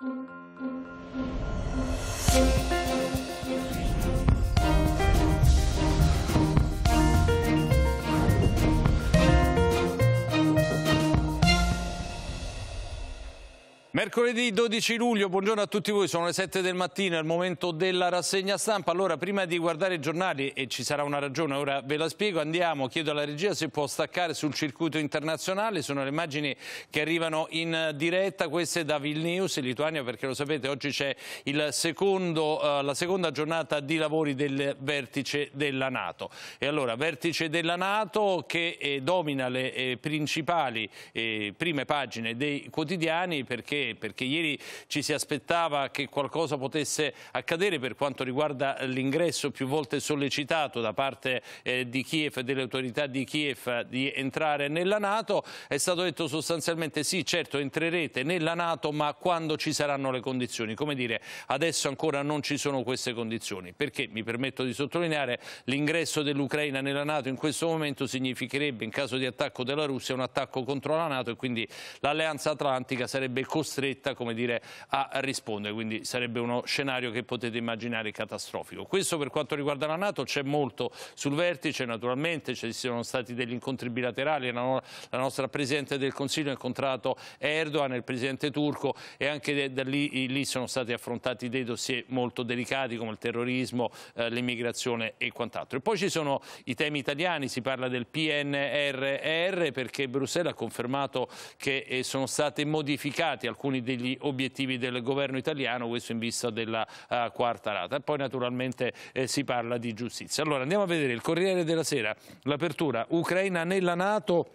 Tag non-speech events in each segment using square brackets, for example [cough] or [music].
Thank you. Mercoledì 12 luglio, buongiorno a tutti voi, sono le 7 del mattino, è il momento della rassegna stampa. Allora, prima di guardare i giornali, e ci sarà una ragione, ora ve la spiego, andiamo, chiedo alla regia se può staccare sul circuito internazionale, sono le immagini che arrivano in diretta, queste da Vilnius, in Lituania, perché lo sapete, oggi c'è eh, la seconda giornata di lavori del vertice della Nato. E allora, vertice della Nato che eh, domina le eh, principali prime pagine dei quotidiani perché perché? ieri ci si aspettava che qualcosa potesse accadere per quanto riguarda l'ingresso più volte sollecitato da parte eh, di Kiev e delle autorità di Kiev di entrare nella Nato. È stato detto sostanzialmente sì, certo entrerete nella Nato ma quando ci saranno le condizioni. Come dire, adesso ancora non ci sono queste condizioni. Perché, mi permetto di sottolineare, l'ingresso dell'Ucraina nella Nato in questo momento significherebbe in caso di attacco della Russia un attacco contro la Nato e quindi l'alleanza atlantica sarebbe costretta costretta dire, a rispondere, quindi sarebbe uno scenario che potete immaginare catastrofico. Questo per quanto riguarda la Nato c'è molto sul vertice, naturalmente ci sono stati degli incontri bilaterali, la nostra Presidente del Consiglio ha incontrato Erdogan, il Presidente turco e anche da lì, lì sono stati affrontati dei dossier molto delicati come il terrorismo, eh, l'immigrazione e quant'altro. E poi ci sono i temi italiani, si parla del PNRR perché Bruxelles ha confermato che eh, sono stati modificati alcuni alcuni degli obiettivi del governo italiano, questo in vista della uh, quarta rata. E poi naturalmente eh, si parla di giustizia. Allora andiamo a vedere il Corriere della Sera, l'apertura Ucraina nella Nato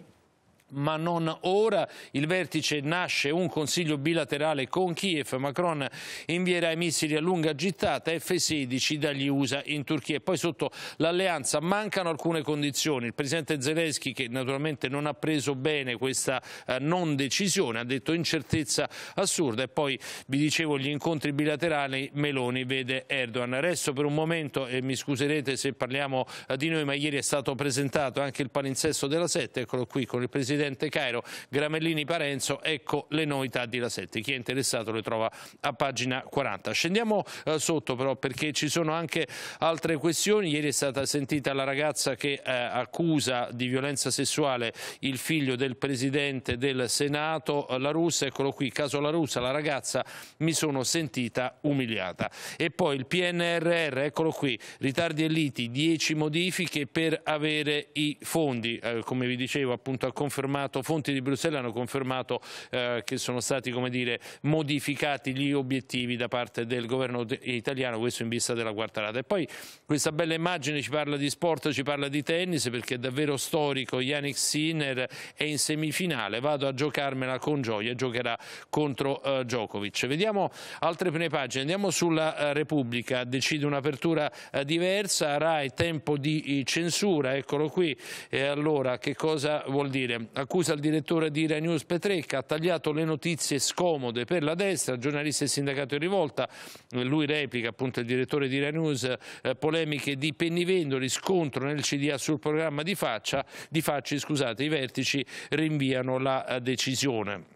ma non ora. Il vertice nasce un consiglio bilaterale con Kiev. Macron invierà i missili a lunga gittata F-16 dagli USA in Turchia. E poi sotto l'alleanza mancano alcune condizioni. Il presidente Zelensky, che naturalmente non ha preso bene questa eh, non decisione, ha detto incertezza assurda. E poi, vi dicevo, gli incontri bilaterali Meloni vede Erdogan. Resto per un momento, e mi scuserete se parliamo eh, di noi, ma ieri è stato presentato anche il palinsesto della Sette. Eccolo qui con il presidente Presidente Cairo, Gramellini Parenzo, ecco le novità di La 7. Chi è interessato le trova a pagina 40. Scendiamo eh, sotto però perché ci sono anche altre questioni. Ieri è stata sentita la ragazza che eh, accusa di violenza sessuale il figlio del Presidente del Senato, la russa, eccolo qui, caso la russa, la ragazza mi sono sentita umiliata. E poi il PNRR, eccolo qui, ritardi e liti, 10 modifiche per avere i fondi, eh, come vi dicevo appunto a confermazione fonti di Bruxelles hanno confermato eh, che sono stati dire, modificati gli obiettivi da parte del governo italiano, questo in vista della quarta rata. E poi questa bella immagine ci parla di sport, ci parla di tennis, perché è davvero storico, Yannick Sinner è in semifinale, vado a giocarmela con gioia, giocherà contro eh, Djokovic. Vediamo altre prime pagine, andiamo sulla eh, Repubblica, decide un'apertura eh, diversa, Rai tempo di eh, censura, eccolo qui, e allora che cosa vuol dire? accusa il direttore di Rai News Petrecca, ha tagliato le notizie scomode per la destra, giornalista e sindacato in rivolta, lui replica appunto il direttore di Rai News, eh, polemiche di Pennivendoli, scontro nel CDA sul programma di, faccia, di Facci, scusate, i vertici rinviano la eh, decisione.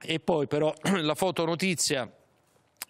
E poi però [clears throat] la fotonotizia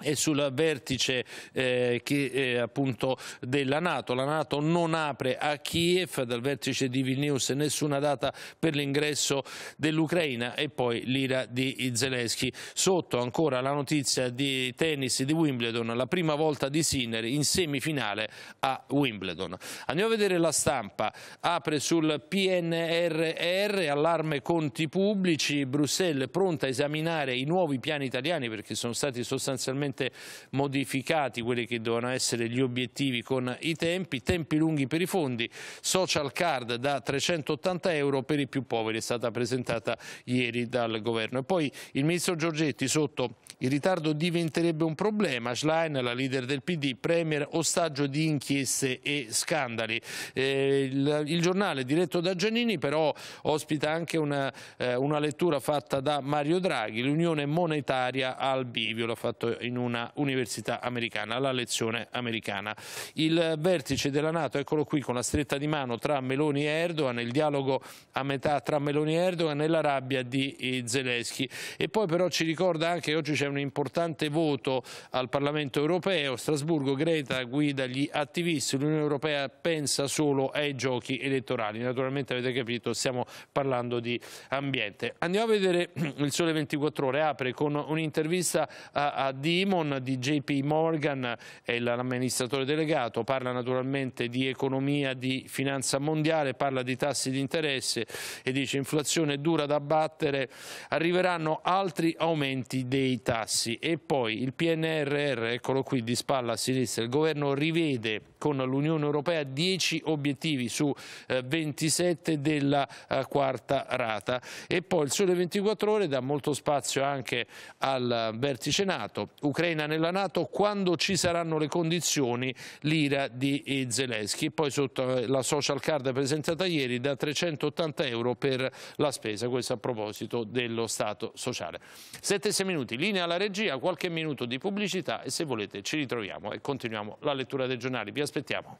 e sul vertice eh, che, eh, appunto della Nato. La Nato non apre a Kiev dal vertice di Vilnius nessuna data per l'ingresso dell'Ucraina e poi l'ira di Zelensky. Sotto ancora la notizia di tennis di Wimbledon, la prima volta di Sinner in semifinale a Wimbledon. Andiamo a vedere la stampa, apre sul PNRR, allarme conti pubblici, Bruxelles pronta a esaminare i nuovi piani italiani perché sono stati sostanzialmente leggermente modificati quelli che dovevano essere gli obiettivi con i tempi, tempi lunghi per i fondi, social card da 380 euro per i più poveri, è stata presentata ieri dal governo. E poi il ministro Giorgetti sotto il ritardo diventerebbe un problema, Schlein, la leader del PD, premier ostaggio di inchieste e scandali. Eh, il, il, giornale diretto da Giannini però ospita anche una, eh, una lettura fatta da Mario Draghi, l'unione monetaria al bivio, l'ha fatto in in una università americana, la lezione americana. Il vertice della Nato, eccolo qui, con la stretta di mano tra Meloni e Erdogan, il dialogo a metà tra Meloni e Erdogan e la rabbia di eh, Zelensky. E poi però ci ricorda anche che oggi c'è un importante voto al Parlamento europeo, Strasburgo, Greta guida gli attivisti, l'Unione Europea pensa solo ai giochi elettorali. Naturalmente avete capito, stiamo parlando di ambiente. Andiamo a vedere [clears throat] il Sole 24 Ore, apre con un'intervista a, a Dio Simon di JP Morgan è l'amministratore delegato, parla naturalmente di economia, di finanza mondiale, parla di tassi di interesse e dice inflazione dura da battere, arriveranno altri aumenti dei tassi e poi il PNRR, eccolo qui di spalla a sinistra, il governo rivede con l'Unione Europea 10 obiettivi su 27 eh, della eh, quarta rata. E poi il Sole 24 Ore dà molto spazio anche al vertice Nato. Ucraina nella Nato quando ci saranno le condizioni l'ira di eh, Zelensky. Poi sotto la social card presentata ieri da 380 euro per la spesa. Questo a proposito dello Stato sociale. 7-6 minuti, linea alla regia, qualche minuto di pubblicità e se volete ci ritroviamo e continuiamo la lettura dei giornali. Vi aspettiamo.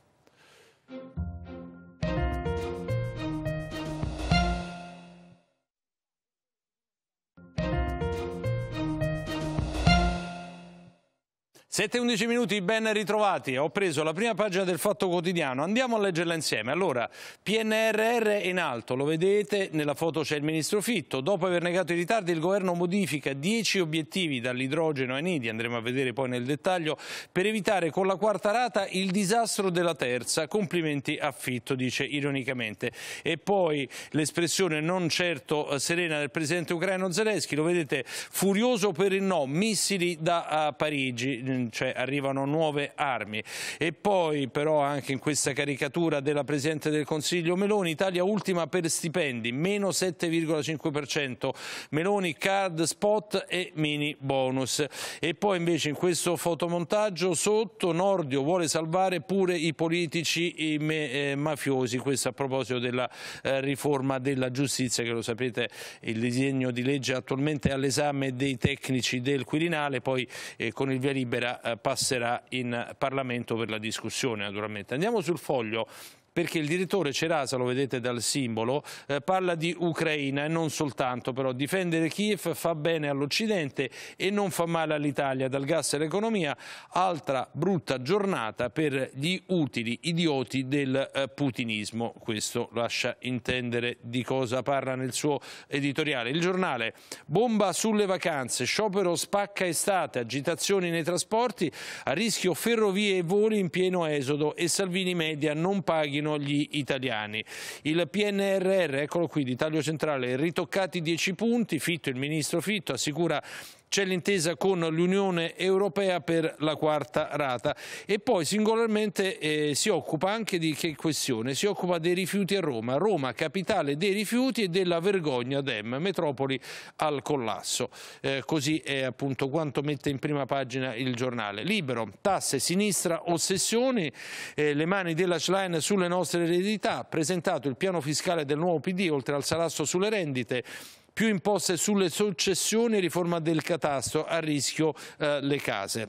7-11 minuti, ben ritrovati. Ho preso la prima pagina del Fatto Quotidiano. Andiamo a leggerla insieme. Allora, PNRR in alto, lo vedete, nella foto c'è il ministro Fitto. Dopo aver negato i ritardi, il governo modifica 10 obiettivi dall'idrogeno ai nidi, andremo a vedere poi nel dettaglio, per evitare con la quarta rata il disastro della terza. Complimenti a Fitto, dice ironicamente. E poi l'espressione non certo eh, serena del presidente ucraino Zelensky, lo vedete, furioso per il no, missili da eh, Parigi cioè arrivano nuove armi. E poi però anche in questa caricatura della Presidente del Consiglio Meloni, Italia ultima per stipendi, meno 7,5%, Meloni card spot e mini bonus. E poi invece in questo fotomontaggio sotto Nordio vuole salvare pure i politici i me, eh, mafiosi, questo a proposito della eh, riforma della giustizia che lo sapete il disegno di legge attualmente è all'esame dei tecnici del Quirinale, poi eh, con il via libera eh, passerà in Parlamento per la discussione naturalmente. Andiamo sul foglio perché il direttore Cerasa, lo vedete dal simbolo, eh, parla di Ucraina e non soltanto, però difendere Kiev fa bene all'Occidente e non fa male all'Italia, dal gas e all'economia, altra brutta giornata per gli utili idioti del eh, putinismo, questo lascia intendere di cosa parla nel suo editoriale. Il giornale bomba sulle vacanze, sciopero spacca estate, agitazioni nei trasporti, a rischio ferrovie e voli in pieno esodo e Salvini Media non paghino paghino gli italiani. Il PNRR, eccolo qui, di taglio centrale, ritoccati 10 punti, Fitto, il ministro Fitto assicura c'è l'intesa con l'Unione Europea per la quarta rata e poi singolarmente eh, si occupa anche di che questione? Si occupa dei rifiuti a Roma, Roma capitale dei rifiuti e della vergogna Dem, metropoli al collasso. Eh, così è appunto quanto mette in prima pagina il giornale. Libero, tasse, sinistra, ossessioni, eh, le mani della Schlein sulle nostre eredità, presentato il piano fiscale del nuovo PD oltre al salasso sulle rendite, più imposte sulle successioni, e riforma del catasto, a rischio eh, le case.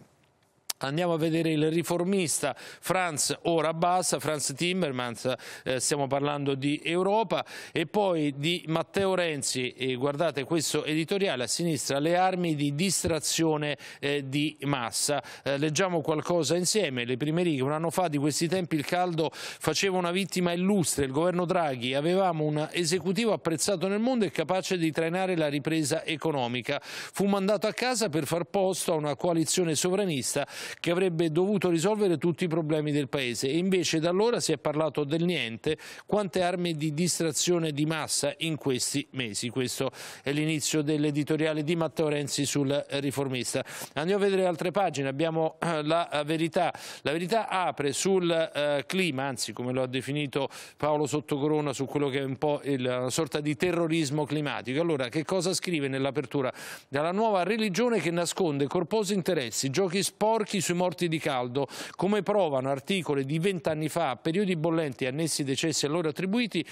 Andiamo a vedere il riformista Franz ora Franz Timmermans, eh, stiamo parlando di Europa e poi di Matteo Renzi, eh, guardate questo editoriale a sinistra, le armi di distrazione eh, di massa. Eh, leggiamo qualcosa insieme, le prime righe, un anno fa di questi tempi il caldo faceva una vittima illustre, il governo Draghi, avevamo un esecutivo apprezzato nel mondo e capace di trainare la ripresa economica. Fu mandato a casa per far posto a una coalizione sovranista che avrebbe dovuto risolvere tutti i problemi del Paese e invece da allora si è parlato del niente, quante armi di distrazione di massa in questi mesi. Questo è l'inizio dell'editoriale di Matteo Renzi sul riformista. Andiamo a vedere altre pagine, abbiamo eh, la verità. La verità apre sul eh, clima, anzi come lo ha definito Paolo Sottocorona, su quello che è un po' il, eh, una sorta di terrorismo climatico. Allora, che cosa scrive nell'apertura? Dalla nuova religione che nasconde corposi interessi, giochi sporchi rischi sui morti di caldo, come provano articoli di vent'anni fa, periodi bollenti annessi decessi loro attribuiti,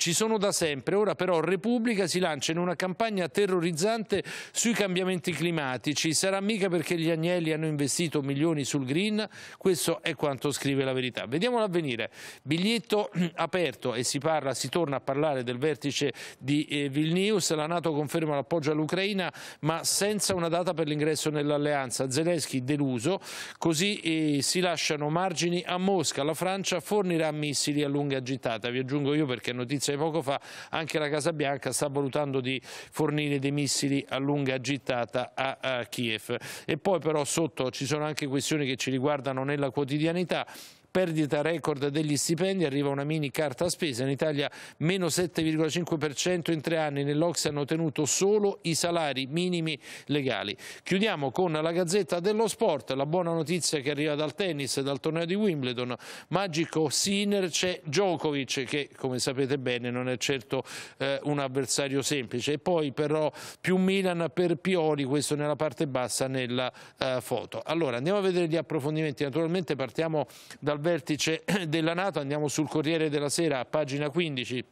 ci sono da sempre. Ora però Repubblica si lancia in una campagna terrorizzante sui cambiamenti climatici. Sarà mica perché gli agnelli hanno investito milioni sul green? Questo è quanto scrive la verità. Vediamo l'avvenire. Biglietto [clears throat] aperto e si, parla, si torna a parlare del vertice di eh, Vilnius. La Nato conferma l'appoggio all'Ucraina ma senza una data per l'ingresso nell'alleanza. Zelensky deluso, così eh, si lasciano margini a Mosca. La Francia fornirà missili a lunga gittata. Vi aggiungo io perché è notizia notizie poco fa, anche la Casa Bianca sta valutando di fornire dei missili a lunga gittata a, a Kiev. E poi però sotto ci sono anche questioni che ci riguardano nella quotidianità perdita record degli stipendi, arriva una mini carta spesa, in Italia meno 7,5% in tre anni, nell'Ox hanno tenuto solo i salari minimi legali. Chiudiamo con la Gazzetta dello Sport, la buona notizia che arriva dal tennis, dal torneo di Wimbledon, magico Sinner c'è Djokovic che come sapete bene non è certo eh, un avversario semplice e poi però più Milan per Pioli, questo nella parte bassa nella eh, foto. Allora andiamo a vedere gli approfondimenti, naturalmente partiamo dal al vertice della Nato, andiamo sul Corriere della Sera, pagina 15,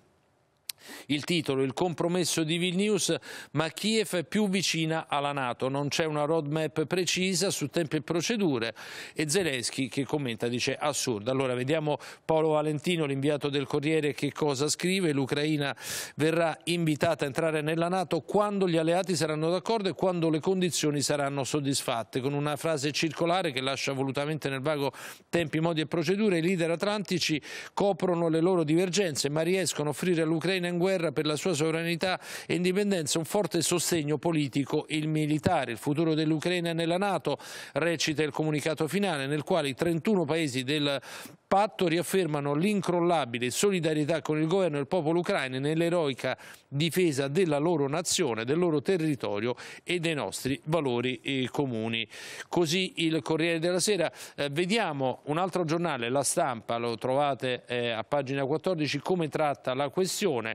il titolo, il compromesso di Vilnius, ma Kiev è più vicina alla Nato. Non c'è una roadmap precisa su tempi e procedure e Zelensky che commenta dice assurdo. Allora vediamo Paolo Valentino, l'inviato del Corriere, che cosa scrive. L'Ucraina verrà invitata a entrare nella Nato quando gli alleati saranno d'accordo e quando le condizioni saranno soddisfatte. Con una frase circolare che lascia volutamente nel vago tempi, modi e procedure, i leader atlantici coprono le loro divergenze ma riescono a offrire all'Ucraina in guerra per la sua sovranità e indipendenza un forte sostegno politico e militare. Il futuro dell'Ucraina nella Nato recita il comunicato finale nel quale i 31 paesi del patto riaffermano l'incrollabile solidarietà con il governo e il popolo ucraino nell'eroica difesa della loro nazione, del loro territorio e dei nostri valori eh, comuni. Così il Corriere della Sera. Eh, vediamo un altro giornale, La Stampa, lo trovate eh, a pagina 14, come tratta la questione.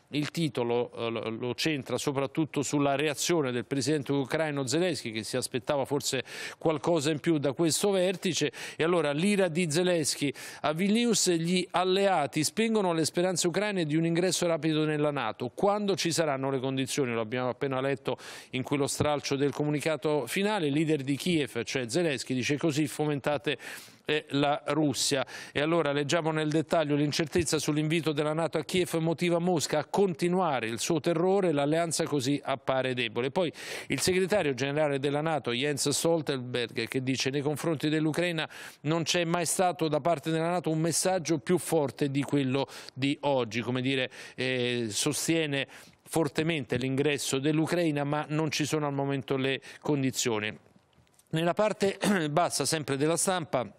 il titolo eh, lo centra soprattutto sulla reazione del presidente ucraino Zelensky che si aspettava forse qualcosa in più da questo vertice e allora l'ira di Zelensky a Vilnius gli alleati spengono le speranze ucraine di un ingresso rapido nella Nato quando ci saranno le condizioni, lo abbiamo appena letto in quello stralcio del comunicato finale, il leader di Kiev, cioè Zelensky, dice così fomentate eh, la Russia. E allora leggiamo nel dettaglio l'incertezza sull'invito della Nato a Kiev motiva Mosca a continuare il suo terrore, l'alleanza così appare debole. Poi il segretario generale della Nato, Jens Stoltenberg, che dice nei confronti dell'Ucraina non c'è mai stato da parte della Nato un messaggio più forte di quello di oggi, come dire, eh, sostiene fortemente l'ingresso dell'Ucraina ma non ci sono al momento le condizioni. Nella parte [clears throat] bassa sempre della stampa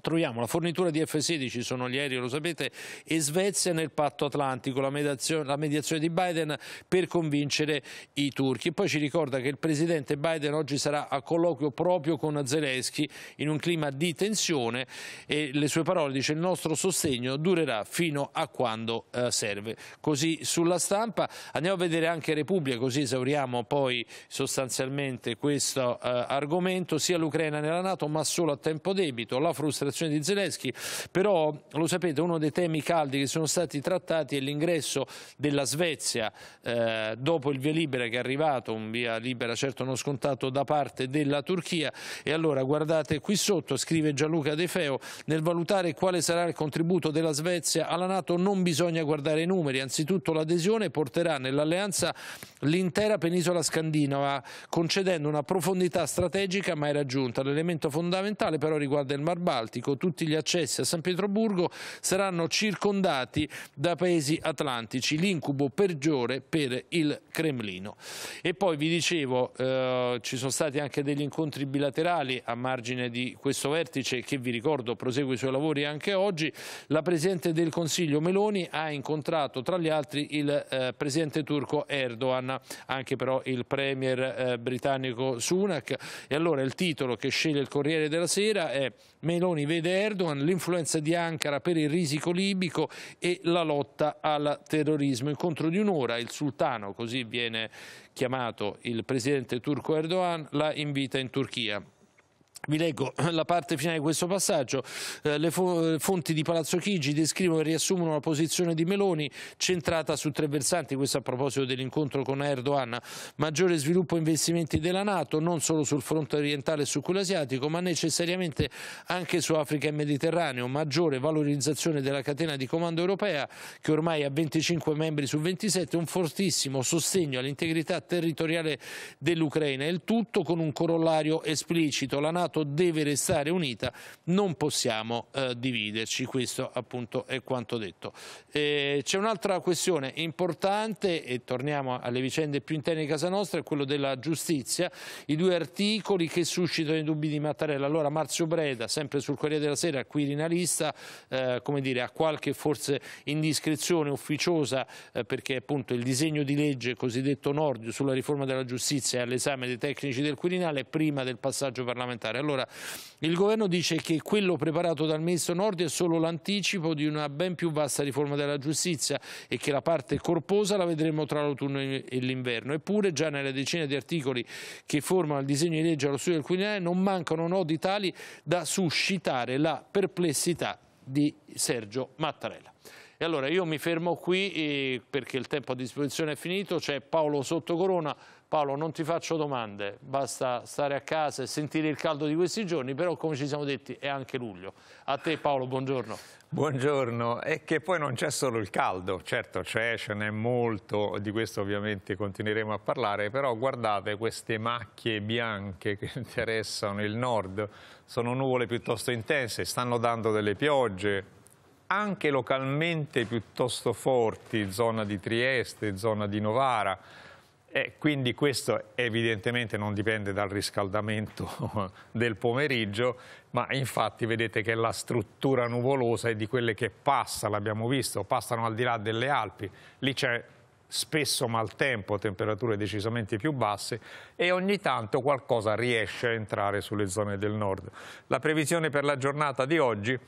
troviamo la fornitura di F-16, sono gli aerei, lo sapete, e Svezia nel patto atlantico, la mediazione, la mediazione di Biden per convincere i turchi. E poi ci ricorda che il presidente Biden oggi sarà a colloquio proprio con Zelensky in un clima di tensione e le sue parole dice il nostro sostegno durerà fino a quando eh, serve. Così sulla stampa andiamo a vedere anche Repubblica, così esauriamo poi sostanzialmente questo eh, argomento, sia l'Ucraina nella Nato ma solo a tempo debito, la frustrazione dichiarazione di Zelensky, però lo sapete uno dei temi caldi che sono stati trattati è l'ingresso della Svezia eh, dopo il via libera che è arrivato, un via libera certo non scontato da parte della Turchia e allora guardate qui sotto, scrive Gianluca De Feo, nel valutare quale sarà il contributo della Svezia alla Nato non bisogna guardare i numeri, anzitutto l'adesione porterà nell'alleanza l'intera penisola scandinava concedendo una profondità strategica mai raggiunta, l'elemento fondamentale però riguarda il Mar Baltico Adriatico, tutti gli accessi a San Pietroburgo saranno circondati da paesi atlantici, l'incubo peggiore per il Cremlino. E poi vi dicevo, eh, ci sono stati anche degli incontri bilaterali a margine di questo vertice che vi ricordo prosegue i suoi lavori anche oggi. La Presidente del Consiglio Meloni ha incontrato tra gli altri il eh, Presidente turco Erdogan, anche però il Premier eh, britannico Sunak. E allora il titolo che sceglie il Corriere della Sera è Meloni vede Erdogan, l'influenza di Ankara per il risico libico e la lotta al terrorismo. Incontro di un'ora, il sultano, così viene chiamato il presidente turco Erdogan, la invita in Turchia. Vi leggo [clears throat] la parte finale di questo passaggio. Eh, le fo eh, fonti di Palazzo Chigi descrivono e riassumono la posizione di Meloni centrata su tre versanti, questo a proposito dell'incontro con Erdogan, maggiore sviluppo e investimenti della Nato, non solo sul fronte orientale e su quello asiatico, ma necessariamente anche su Africa e Mediterraneo, maggiore valorizzazione della catena di comando europea che ormai ha 25 membri su 27, un fortissimo sostegno all'integrità territoriale dell'Ucraina, il tutto con un corollario esplicito, la Nato Stato deve restare unita, non possiamo eh, dividerci, questo appunto è quanto detto. Eh, C'è un'altra questione importante e torniamo alle vicende più interne di casa nostra, è quello della giustizia, i due articoli che suscitano i dubbi di Mattarella. Allora Marzio Breda, sempre sul Corriere della Sera, quirinalista, eh, come dire, ha qualche forse indiscrezione ufficiosa eh, perché appunto il disegno di legge cosiddetto Nordio sulla riforma della giustizia è all'esame dei tecnici del Quirinale prima del passaggio parlamentare. Allora, allora, il governo dice che quello preparato dal ministro Nordi è solo l'anticipo di una ben più vasta riforma della giustizia e che la parte corposa la vedremo tra l'autunno e l'inverno. Eppure già nelle decine di articoli che formano il disegno di legge allo studio del Quirinale non mancano nodi tali da suscitare la perplessità di Sergio Mattarella. E allora io mi fermo qui eh, perché il tempo a disposizione è finito, c'è Paolo Sottocorona, Paolo non ti faccio domande, basta stare a casa e sentire il caldo di questi giorni, però come ci siamo detti è anche luglio. A te Paolo, buongiorno. Buongiorno, e che poi non c'è solo il caldo, certo c'è, ce n'è molto, di questo ovviamente continueremo a parlare, però guardate queste macchie bianche che [laughs] interessano il nord, sono nuvole piuttosto intense, stanno dando delle piogge, anche localmente piuttosto forti, zona di Trieste, zona di Novara, e eh, quindi questo evidentemente non dipende dal riscaldamento [laughs] del pomeriggio, ma infatti vedete che la struttura nuvolosa è di quelle che passa, l'abbiamo visto, passano al di là delle Alpi, lì c'è spesso maltempo, temperature decisamente più basse e ogni tanto qualcosa riesce a entrare sulle zone del nord. La previsione per la giornata di oggi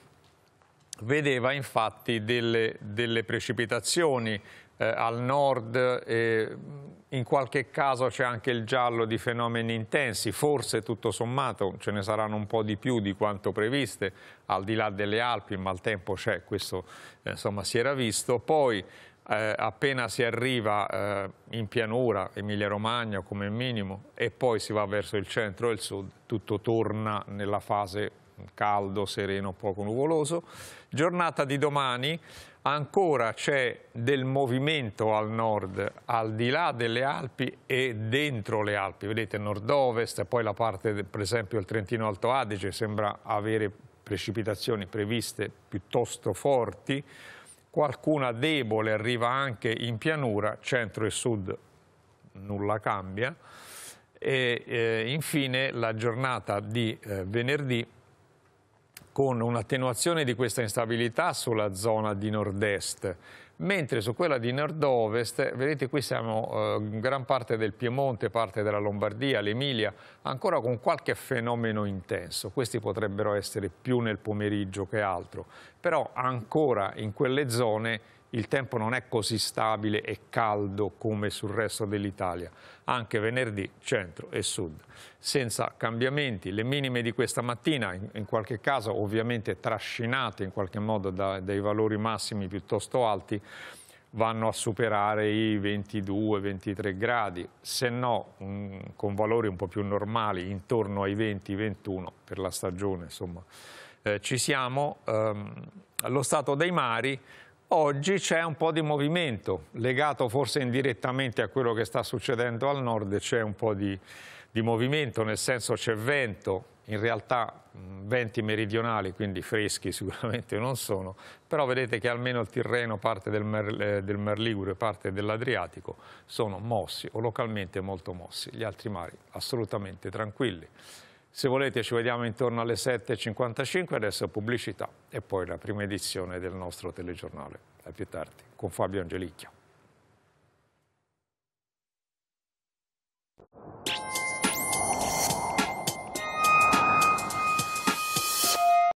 vedeva infatti delle, delle precipitazioni eh, al nord e mm, in qualche caso c'è anche il giallo di fenomeni intensi, forse tutto sommato ce ne saranno un po' di più di quanto previste, al di là delle Alpi ma il tempo c'è, questo eh, insomma, si era visto, poi eh, appena si arriva eh, in pianura, Emilia Romagna come minimo, e poi si va verso il centro e il sud, tutto torna nella fase caldo, sereno, poco nuvoloso. Giornata di domani, ancora c'è del movimento al nord, al di là delle Alpi e dentro le Alpi. Vedete nord-ovest, poi la parte per esempio del Trentino Alto Adige sembra avere precipitazioni previste piuttosto forti, qualcuna debole arriva anche in pianura, centro e sud nulla cambia. E eh, infine la giornata di eh, venerdì con un'attenuazione di questa instabilità sulla zona di nord-est, mentre su quella di nord-ovest, vedete qui siamo eh, gran parte del Piemonte, parte della Lombardia, l'Emilia, ancora con qualche fenomeno intenso, questi potrebbero essere più nel pomeriggio che altro, però ancora in quelle zone il tempo non è così stabile e caldo come sul resto dell'Italia. Anche venerdì centro e sud. Senza cambiamenti, le minime di questa mattina, in, in qualche caso ovviamente trascinate in qualche modo da, dai valori massimi piuttosto alti, vanno a superare i 22-23 gradi, se no un, con valori un po' più normali, intorno ai 20-21 per la stagione, insomma. Eh, ci siamo, ehm, lo stato dei mari, oggi c'è un po' di movimento, legato forse indirettamente a quello che sta succedendo al nord, c'è un po' di, di movimento, nel senso c'è vento, in realtà venti meridionali, quindi freschi [laughs] sicuramente non sono, però vedete che almeno il Tirreno, parte del Mer, eh, del Mer Ligure, parte dell'Adriatico, sono mossi o localmente molto mossi, gli altri mari assolutamente tranquilli. Se volete ci vediamo intorno alle 7.55, adesso pubblicità e poi la prima edizione del nostro telegiornale. A più tardi con Fabio Angelicchia.